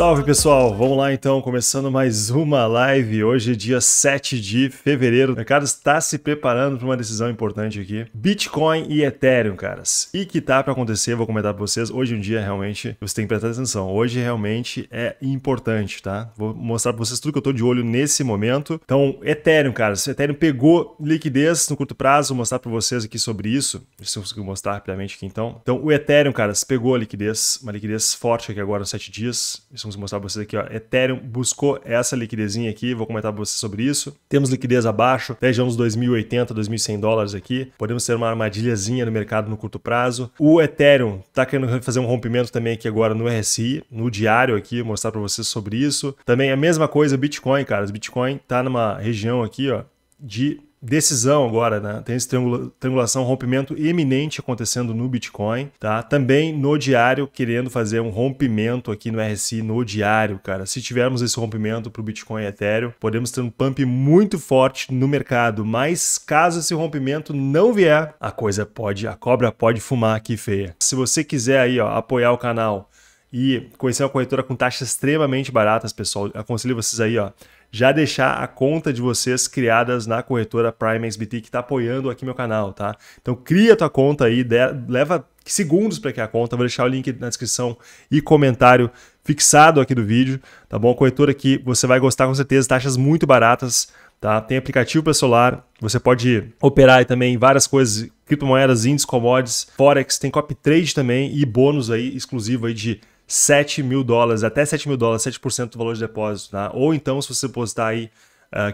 Salve pessoal, vamos lá então, começando mais uma live. Hoje, é dia 7 de fevereiro. O mercado está se preparando para uma decisão importante aqui: Bitcoin e Ethereum, caras. E que tá para acontecer, vou comentar para vocês. Hoje um dia realmente você tem que prestar atenção. Hoje realmente é importante, tá? Vou mostrar para vocês tudo que eu tô de olho nesse momento. Então, Ethereum, caras. Ethereum pegou liquidez no curto prazo, vou mostrar para vocês aqui sobre isso. Se eu conseguir mostrar rapidamente aqui então. Então, o Ethereum, caras, pegou a liquidez, uma liquidez forte aqui agora, 7 dias. Isso é vamos mostrar para vocês aqui, ó. Ethereum buscou essa liquidezinha aqui, vou comentar para vocês sobre isso. Temos liquidez abaixo, uns 2080, 2100 dólares aqui. Podemos ter uma armadilhazinha no mercado no curto prazo. O Ethereum está querendo fazer um rompimento também aqui agora no RSI, no diário aqui, mostrar para vocês sobre isso. Também a mesma coisa Bitcoin, cara. O Bitcoin tá numa região aqui, ó, de decisão agora, né? Tem esse triangulação, rompimento iminente acontecendo no Bitcoin, tá? Também no diário, querendo fazer um rompimento aqui no RSI no diário, cara. Se tivermos esse rompimento para o Bitcoin e Ethereum, podemos ter um pump muito forte no mercado, mas caso esse rompimento não vier, a coisa pode, a cobra pode fumar aqui feia. Se você quiser aí, ó, apoiar o canal e conhecer uma corretora com taxas extremamente baratas, pessoal, aconselho vocês aí, ó, já deixar a conta de vocês criadas na corretora Prime XBT que está apoiando aqui meu canal, tá? Então cria tua conta aí, leva segundos para criar a conta, vou deixar o link na descrição e comentário fixado aqui do vídeo, tá bom? A corretora que você vai gostar com certeza, taxas muito baratas, tá? Tem aplicativo para celular, você pode operar também várias coisas, criptomoedas, índices, commodities, forex, tem copy trade também e bônus aí exclusivo aí de 7 mil dólares, até 7 mil dólares, 7% do valor de depósito, tá? Ou então, se você depositar aí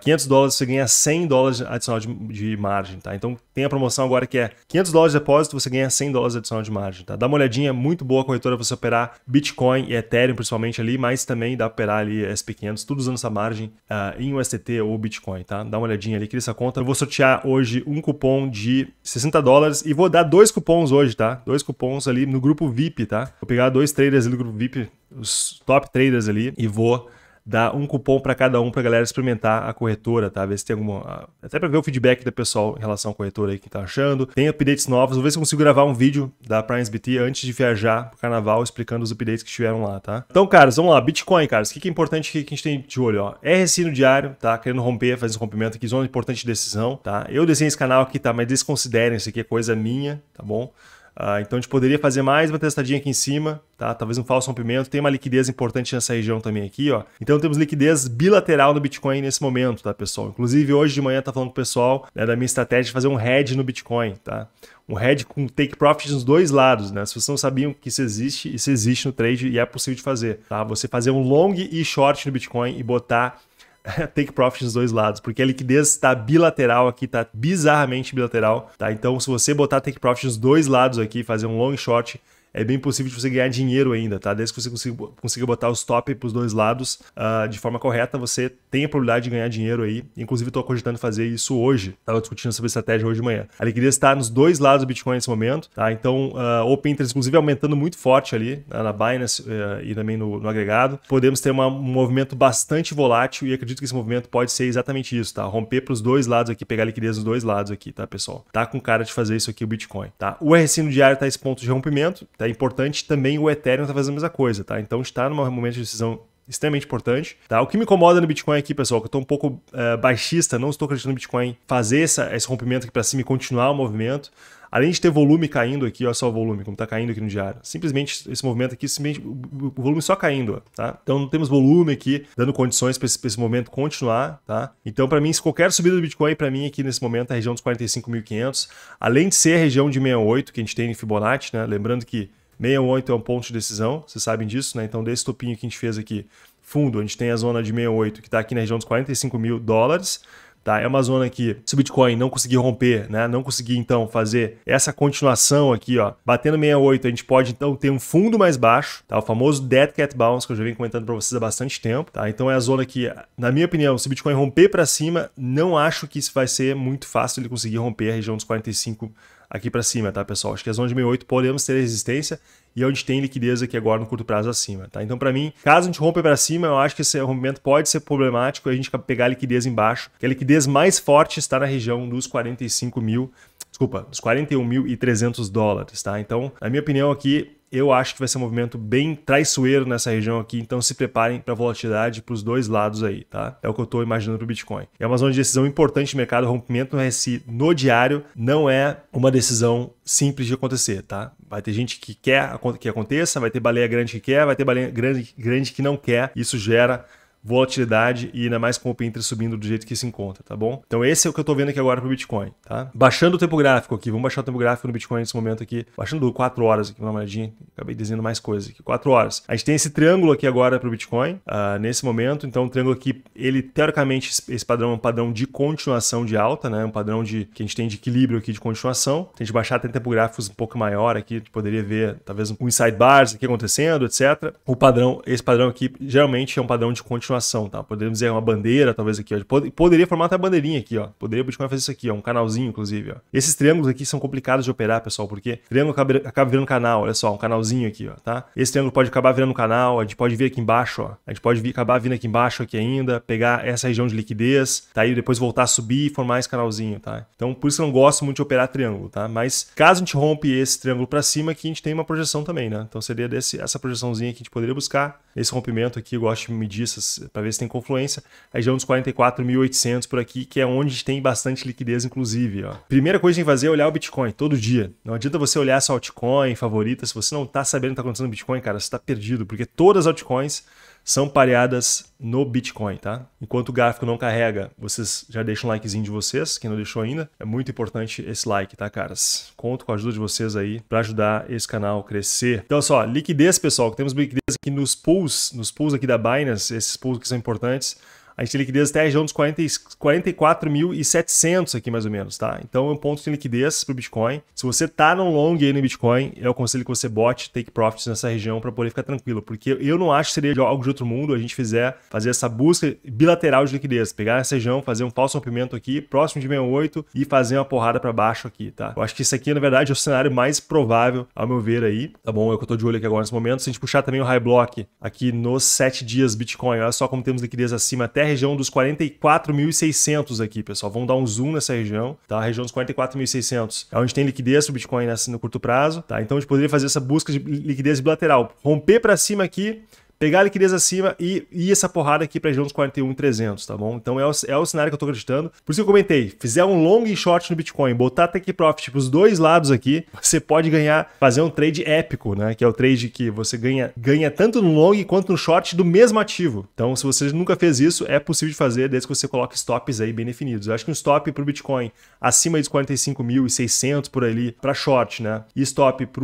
500 ah, dólares você ganha 100 dólares adicional de, de, margem, tá? Então tem a promoção agora que é 500 dólares de depósito, você ganha 100 dólares adicional de margem, tá? Dá uma olhadinha, é muito boa corretora você operar Bitcoin e Ethereum principalmente ali, mas também dá pra operar ali SP500, tudo usando essa margem uh, em USDT ou Bitcoin, tá? Dá uma olhadinha ali, cria essa conta. Eu vou sortear hoje um cupom de 60 dólares e vou dar dois cupons hoje, tá? Dois cupons ali no grupo VIP, tá? Vou pegar dois traders ali do grupo VIP, os top traders ali, e vou dar um cupom para cada um para galera experimentar a corretora, tá? Ver se tem alguma. Até para ver o feedback do pessoal em relação à corretora aí, que tá achando. Tem updates novos. Vou ver se consigo gravar um vídeo da PrimeSBT antes de viajar pro carnaval explicando os updates que tiveram lá, tá? Então, caras, vamos lá. Bitcoin, caras. O que, é importante que, que a gente tem de olho, ó? É RSI no diário, tá? Querendo romper, fazer um rompimento aqui, zona importante de decisão, tá? Eu desenho esse canal aqui, tá? Mas desconsiderem, isso aqui é coisa minha, tá bom? Ah, então a gente poderia fazer mais uma testadinha aqui em cima, tá? Talvez um falso rompimento. Tem uma liquidez importante nessa região também aqui, ó. Então temos liquidez bilateral no Bitcoin nesse momento, tá, pessoal? Inclusive hoje de manhã tá falando com o pessoal né, da minha estratégia de fazer um hedge no Bitcoin, tá? Um hedge com take profit nos dois lados, né? Se vocês não sabiam que isso existe, isso existe no trade e é possível de fazer, tá? Você fazer um long e short no Bitcoin e botar take profit dos dois lados, porque a liquidez está bilateral aqui, está bizarramente bilateral, tá? Então, se você botar take profit dos dois lados aqui, fazer um long short, é bem possível de você ganhar dinheiro ainda, tá? Desde que você consiga, consiga botar os top para os dois lados uh, de forma correta, você tem a probabilidade de ganhar dinheiro aí. Inclusive, estou cogitando fazer isso hoje. Estava discutindo sobre estratégia hoje de manhã. A liquidez está nos dois lados do Bitcoin nesse momento, tá? Então, uh, Open Interest, inclusive, aumentando muito forte ali uh, na Binance uh, e também no, no, agregado. Podemos ter uma, um movimento bastante volátil e acredito que esse movimento pode ser exatamente isso, tá? Romper para os dois lados aqui, pegar a liquidez dos dois lados aqui, tá, pessoal? Tá com cara de fazer isso aqui o Bitcoin, tá? O RSI no diário está esse ponto de rompimento, tá? Tá? É importante também o Ethereum estar tá fazendo a mesma coisa, tá? Então está num momento de decisão extremamente importante. Tá? O que me incomoda no Bitcoin aqui, pessoal, que eu estou um pouco uh, baixista, não estou acreditando no Bitcoin fazer essa, esse rompimento aqui para cima e continuar o movimento. Além de ter volume caindo aqui, olha só o volume, como está caindo aqui no diário. Simplesmente esse movimento aqui, simplesmente o volume só caindo, tá? Então não temos volume aqui dando condições para esse, esse momento continuar, tá? Então para mim, se qualquer subida do Bitcoin, para mim aqui nesse momento a região dos 45.500, além de ser a região de 68 que a gente tem em Fibonacci, né? Lembrando que 68 é um ponto de decisão, vocês sabem disso, né? Então desse topinho que a gente fez aqui, fundo, a gente tem a zona de 68 que está aqui na região dos 45 mil dólares, Tá? É uma zona que, se o Bitcoin não conseguir romper, né, não conseguir então fazer essa continuação aqui, ó, batendo 68, a gente pode então ter um fundo mais baixo, tá? o famoso Dead Cat Bounce, que eu já venho comentando para vocês há bastante tempo. Tá? Então é a zona que, na minha opinião, se o Bitcoin romper para cima, não acho que isso vai ser muito fácil ele conseguir romper a região dos 45 aqui para cima, tá, pessoal? Acho que a zona de 68 podemos ter resistência e é onde tem liquidez aqui agora no curto prazo acima, tá? Então, para mim, caso a gente rompa para cima, eu acho que esse rompimento pode ser problemático e a gente pegar a liquidez embaixo, que a liquidez mais forte está na região dos 45 mil, desculpa, dos 41.300 dólares, tá? Então, na minha opinião aqui, eu acho que vai ser um movimento bem traiçoeiro nessa região aqui, então se preparem para volatilidade para os dois lados aí, tá? É o que eu estou imaginando para o Bitcoin. É uma zona de decisão importante de mercado, rompimento no RSI no diário não é uma decisão simples de acontecer, tá? Vai ter gente que quer que aconteça, vai ter baleia grande que quer, vai ter baleia grande, grande que não quer, isso gera volatilidade e ainda mais com o Pinterest subindo do jeito que se encontra, tá bom? Então esse é o que eu tô vendo aqui agora pro Bitcoin, tá? Baixando o tempo gráfico aqui, vamos baixar o tempo gráfico no Bitcoin nesse momento aqui, baixando 4 horas aqui, uma olhadinha, acabei desenhando mais coisas aqui, 4 horas. A gente tem esse triângulo aqui agora pro Bitcoin, uh, nesse momento, então o triângulo aqui, ele teoricamente, esse padrão é um padrão de continuação de alta, né? Um padrão de que a gente tem de equilíbrio aqui de continuação. Se a gente baixar até tempo gráficos um pouco maior aqui, a gente poderia ver talvez um inside bars aqui acontecendo, etc. O padrão, esse padrão aqui geralmente é um padrão de continuação continuação, tá? Poderíamos dizer é uma bandeira, talvez aqui, ó. Poderia formar até a bandeirinha aqui, ó. Poderia o Bitcoin fazer isso aqui, ó. Um canalzinho, inclusive, ó. Esses triângulos aqui são complicados de operar, pessoal, porque triângulo acaba, acaba virando canal, olha só, um canalzinho aqui, ó, tá? Esse triângulo pode acabar virando canal, a gente pode vir aqui embaixo, ó. A gente pode vir, acabar vindo aqui embaixo aqui ainda, pegar essa região de liquidez, tá? E depois voltar a subir e formar esse canalzinho, tá? Então, por isso que eu não gosto muito de operar triângulo, tá? Mas caso a gente rompe esse triângulo para cima, aqui a gente tem uma projeção também, né? Então seria desse, essa projeçãozinha que a gente poderia buscar. Esse rompimento aqui, eu gosto de medir essas, para ver se tem confluência, a região é dos 44.800 por aqui, que é onde tem bastante liquidez, inclusive. Ó. Primeira coisa que fazer é olhar o Bitcoin todo dia. Não adianta você olhar sua altcoin, favorita, se você não está sabendo o que está acontecendo no Bitcoin, cara, você está perdido, porque todas as altcoins são pareadas no Bitcoin, tá? Enquanto o gráfico não carrega, vocês já deixam o likezinho de vocês, quem não deixou ainda. É muito importante esse like, tá, caras? Conto com a ajuda de vocês aí para ajudar esse canal a crescer. Então, só, liquidez, pessoal, que temos liquidez aqui nos pools, nos pools aqui da Binance, esses pools que são importantes a gente tem liquidez até a região dos 44.700 aqui mais ou menos, tá? Então é um ponto de liquidez para o Bitcoin. Se você tá no long aí no Bitcoin, eu é aconselho que você bote take profits nessa região para poder ficar tranquilo, porque eu não acho que seria algo de outro mundo a gente fizer fazer essa busca bilateral de liquidez, pegar essa região, fazer um falso rompimento aqui próximo de 68 e fazer uma porrada para baixo aqui, tá? Eu acho que isso aqui na verdade é o cenário mais provável ao meu ver aí, tá bom? É o que eu tô de olho aqui agora nesse momento. Se a gente puxar também o high block aqui nos 7 dias Bitcoin, olha só como temos liquidez acima até a região dos 44.600 aqui, pessoal. Vamos dar um zoom nessa região, tá? A região dos 44.600 é onde tem liquidez para o Bitcoin né, no curto prazo, tá? Então a gente poderia fazer essa busca de liquidez bilateral. Romper para cima aqui, pegar a liquidez acima e ir essa porrada aqui pra região dos 41.300, tá bom? Então é o, é o cenário que eu tô acreditando. Por isso que eu comentei, fizer um long e short no Bitcoin, botar take profit pros dois lados aqui, você pode ganhar, fazer um trade épico, né? Que é o trade que você ganha, ganha tanto no long quanto no short do mesmo ativo. Então, se você nunca fez isso, é possível de fazer desde que você coloque stops aí bem definidos. Eu acho que um stop pro Bitcoin acima dos 45.600 por ali para short, né? E stop para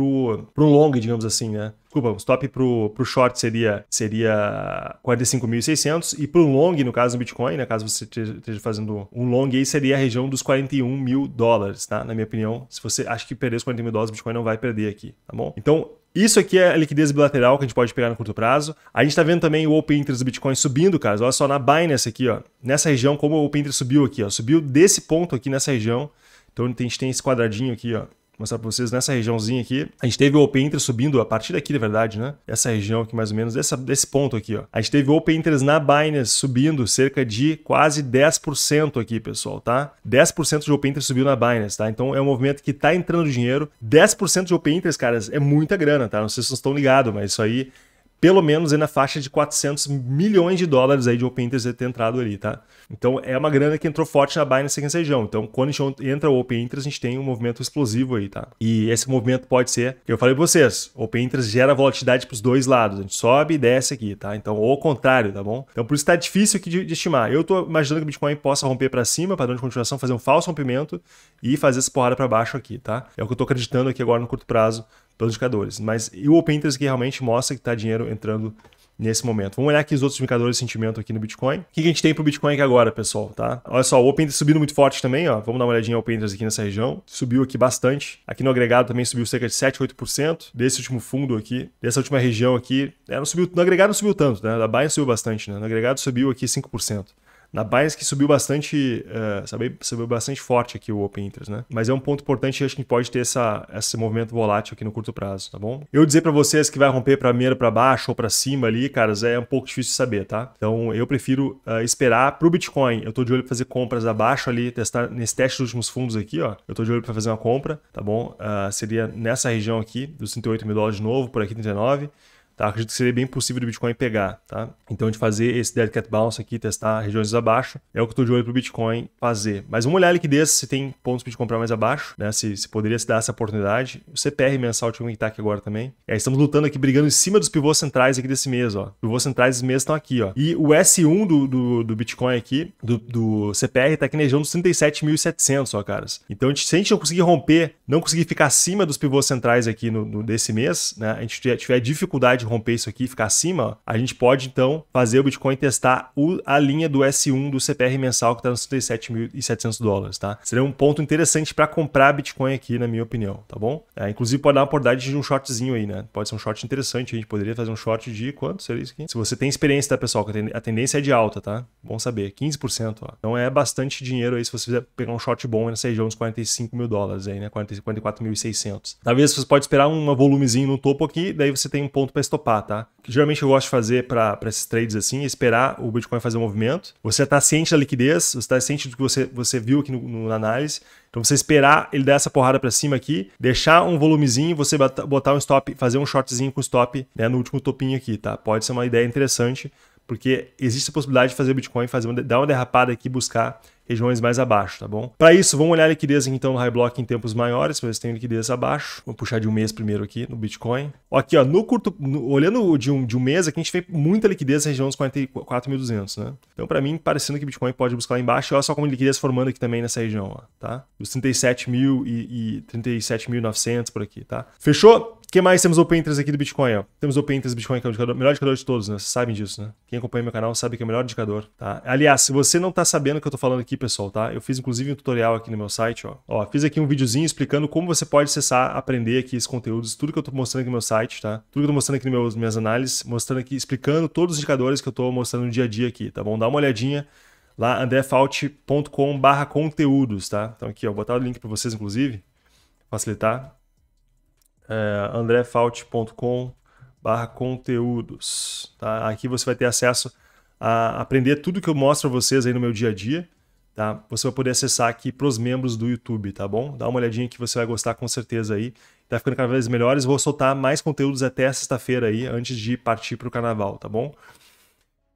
pro long, digamos assim, né? Desculpa, o stop pro, o short seria, seria 45.600 e pro long, no caso do Bitcoin, né, caso você esteja fazendo um long aí, seria a região dos 41 mil dólares, tá? Na minha opinião, se você acha que perder os 41 mil dólares, o Bitcoin não vai perder aqui, tá bom? Então, isso aqui é a liquidez bilateral que a gente pode pegar no curto prazo. A gente está vendo também o Open Interest do Bitcoin subindo, cara. Olha só na Binance aqui, ó. Nessa região, como o Open Interest subiu aqui, ó. Subiu desse ponto aqui nessa região. Então a gente tem esse quadradinho aqui, ó mostrar para vocês nessa regiãozinha aqui. A gente teve o open interest subindo a partir daqui, na verdade, né? Essa região aqui, mais ou menos, dessa, desse ponto aqui, ó. A gente teve o open interest na Binance subindo cerca de quase 10% aqui, pessoal, tá? 10% de open interest subiu na Binance, tá? Então é um movimento que tá entrando dinheiro. 10% de open interest, caras, é muita grana, tá? Não sei se vocês estão ligados, mas isso aí pelo menos aí na faixa de 400 milhões de dólares aí de Open Interest ter entrado ali, tá? Então é uma grana que entrou forte na Binance aqui nessa região. Então quando a gente entra o Open Interest, a gente tem um movimento explosivo aí, tá? E esse movimento pode ser, eu falei pra vocês, Open Interest gera volatilidade pros dois lados, a gente sobe e desce aqui, tá? Então ou ao contrário, tá bom? Então por isso tá difícil aqui de, de estimar. Eu tô imaginando que o Bitcoin possa romper para cima, padrão de continuação, fazer um falso rompimento e fazer essa porrada para baixo aqui, tá? É o que eu tô acreditando aqui agora no curto prazo pelos indicadores. Mas o Open Interest que realmente mostra que está dinheiro entrando nesse momento. Vamos olhar aqui os outros indicadores de sentimento aqui no Bitcoin. O que a gente tem para o Bitcoin aqui agora, pessoal, tá? Olha só, o Open Interest subindo muito forte também, ó. Vamos dar uma olhadinha no Open Interest aqui nessa região. Subiu aqui bastante. Aqui no agregado também subiu cerca de 7, 8%. Desse último fundo aqui, dessa última região aqui, é, não subiu, no agregado não subiu tanto, né? Da Binance subiu bastante, né? No agregado subiu aqui 5% na Binance que subiu bastante, uh, sabe, subiu bastante forte aqui o Open Interest, né? Mas é um ponto importante, acho que pode ter essa, esse movimento volátil aqui no curto prazo, tá bom? Eu dizer para vocês que vai romper para meio para baixo ou para cima ali, caras, é um pouco difícil de saber, tá? Então eu prefiro uh, esperar pro Bitcoin. Eu tô de olho para fazer compras abaixo ali, testar nesse teste dos últimos fundos aqui, ó. Eu tô de olho para fazer uma compra, tá bom? Uh, seria nessa região aqui, dos 38 mil dólares de novo, por aqui 39. Tá? Acredito que seria bem possível do Bitcoin pegar. Tá? Então, de fazer esse dead cat bounce aqui, testar regiões abaixo, é o que eu estou de olho para o Bitcoin fazer. Mas vamos olhar a liquidez, se tem pontos para comprar mais abaixo, né? se, se poderia se dar essa oportunidade. O CPR mensal tinha que estar aqui agora também. É, estamos lutando aqui, brigando em cima dos pivôs centrais aqui desse mês. Ó. Pivôs centrais desse mês estão aqui. Ó. E o S1 do, do, do Bitcoin aqui, do, do CPR, está aqui na região dos 37.700, ó, caras. Então, se a gente não conseguir romper, não conseguir ficar acima dos pivôs centrais aqui no, no desse mês, né? a gente tiver dificuldade de romper isso aqui e ficar acima, ó, a gente pode então fazer o Bitcoin testar o, a linha do S1 do CPR mensal que está nos 37.700 dólares, tá? Seria um ponto interessante para comprar Bitcoin aqui, na minha opinião, tá bom? É, inclusive pode dar uma oportunidade de um shortzinho aí, né? Pode ser um short interessante, a gente poderia fazer um short de quanto seria isso aqui? Se você tem experiência, tá, pessoal? Que a tendência é de alta, tá? Bom saber, 15%, ó. Então é bastante dinheiro aí se você fizer pegar um short bom nessa região dos 45 mil dólares aí, né? 44.600. Talvez você pode esperar um volumezinho no topo aqui, daí você tem um ponto para topar, tá? Que geralmente eu gosto de fazer para esses trades assim, é esperar o Bitcoin fazer um movimento. Você está ciente da liquidez, você está ciente do que você, você viu aqui no, na análise. Então você esperar ele dar essa porrada para cima aqui, deixar um volumezinho, você botar um stop, fazer um shortzinho com stop né, no último topinho aqui, tá? Pode ser uma ideia interessante, porque existe a possibilidade de fazer Bitcoin, fazer uma, dar uma derrapada aqui, buscar regiões mais abaixo, tá bom? Para isso, vamos olhar a liquidez então no high block em tempos maiores, para ver se tem liquidez abaixo. Vou puxar de um mês primeiro aqui no Bitcoin. Aqui, ó, no curto, no, olhando de um, de um mês, aqui a gente vê muita liquidez na região dos 44.200, né? Então, para mim, parecendo que o Bitcoin pode buscar lá embaixo, olha só como liquidez formando aqui também nessa região, ó, tá? Os 37.000 mil e, e 37.900 por aqui, tá? Fechou? O que mais temos open interest aqui do Bitcoin? Ó. Temos open interest do Bitcoin, que é o indicador, melhor indicador de todos, né? Vocês sabem disso, né? Quem acompanha meu canal sabe que é o melhor indicador, tá? Aliás, se você não tá sabendo o que eu tô falando aqui, aqui, pessoal, tá? Eu fiz inclusive um tutorial aqui no meu site, ó. Ó, fiz aqui um videozinho explicando como você pode acessar, aprender aqui esses conteúdos, tudo que eu tô mostrando aqui no meu site, tá? Tudo que eu tô mostrando aqui nas meus, minhas análises, mostrando aqui, explicando todos os indicadores que eu tô mostrando no dia a dia aqui, tá bom? Dá uma olhadinha lá, andrefault.com barra conteúdos, tá? Então aqui, ó, vou botar o link para vocês, inclusive, facilitar. É, andrefault.com barra conteúdos, tá? Aqui você vai ter acesso a aprender tudo que eu mostro a vocês aí no meu dia a dia, tá? Você vai poder acessar aqui para os membros do YouTube, tá bom? Dá uma olhadinha que você vai gostar com certeza aí. Tá ficando cada vez melhores. Vou soltar mais conteúdos até sexta-feira aí, antes de partir para o carnaval, tá bom?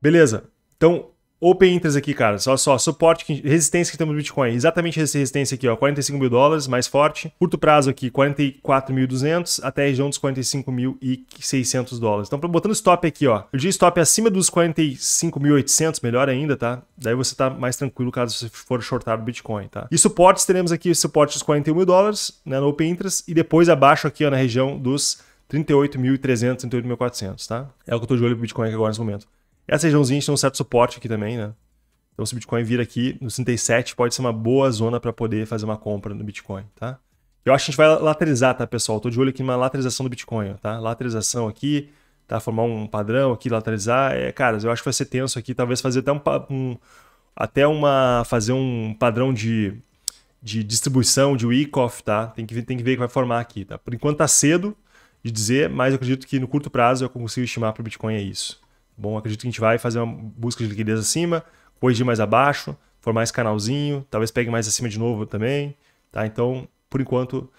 Beleza. Então, Open interest aqui, cara. Só, só suporte, que, resistência que temos no Bitcoin. Exatamente essa resistência aqui, ó. 45 mil dólares, mais forte. Curto prazo aqui, 44.200 até a região dos 45.600 dólares. Então, botando stop aqui, ó. Eu diria stop acima dos 45.800, melhor ainda, tá? Daí você tá mais tranquilo caso você for shortar o Bitcoin, tá? E suportes, teremos aqui o suporte dos 41 mil dólares, né, no Open Interest. E depois abaixo aqui, ó, na região dos 38.300, 38.400, tá? É o que eu tô de olho pro Bitcoin aqui agora nesse momento. Essa regiãozinha a gente tem um certo suporte aqui também, né? Então, se o Bitcoin vir aqui no 37, pode ser uma boa zona para poder fazer uma compra no Bitcoin, tá? Eu acho que a gente vai lateralizar, tá, pessoal? Tô de olho aqui numa lateralização do Bitcoin, tá? Lateralização aqui, tá? Formar um padrão aqui, lateralizar. É, caras, eu acho que vai ser tenso aqui, talvez fazer até um, um até uma fazer um padrão de, de distribuição de week off, tá? Tem que tem que ver o que vai formar aqui, tá? Por enquanto tá cedo de dizer, mas eu acredito que no curto prazo eu consigo estimar para o Bitcoin é isso. Bom, acredito que a gente vai fazer uma busca de liquidez acima, corrigir mais abaixo, formar esse canalzinho, talvez pegue mais acima de novo também, tá? Então, por enquanto,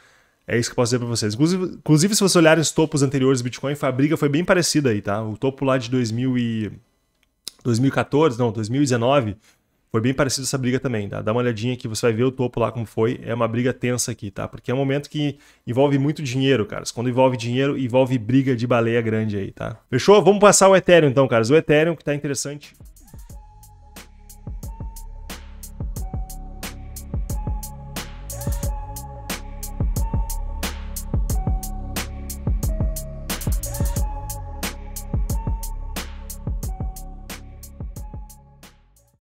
é isso que eu posso dizer para vocês. Inclusive, inclusive, se vocês olharem os topos anteriores do Bitcoin, a briga foi bem parecida aí, tá? O topo lá de 2000 e... 2014, não, 2019, foi bem parecido essa briga também, tá? Dá uma olhadinha que você vai ver o topo lá como foi. É uma briga tensa aqui, tá? Porque é um momento que envolve muito dinheiro, caras. Quando envolve dinheiro, envolve briga de baleia grande aí, tá? Fechou? Vamos passar o Ethereum então, caras. O Ethereum que tá interessante.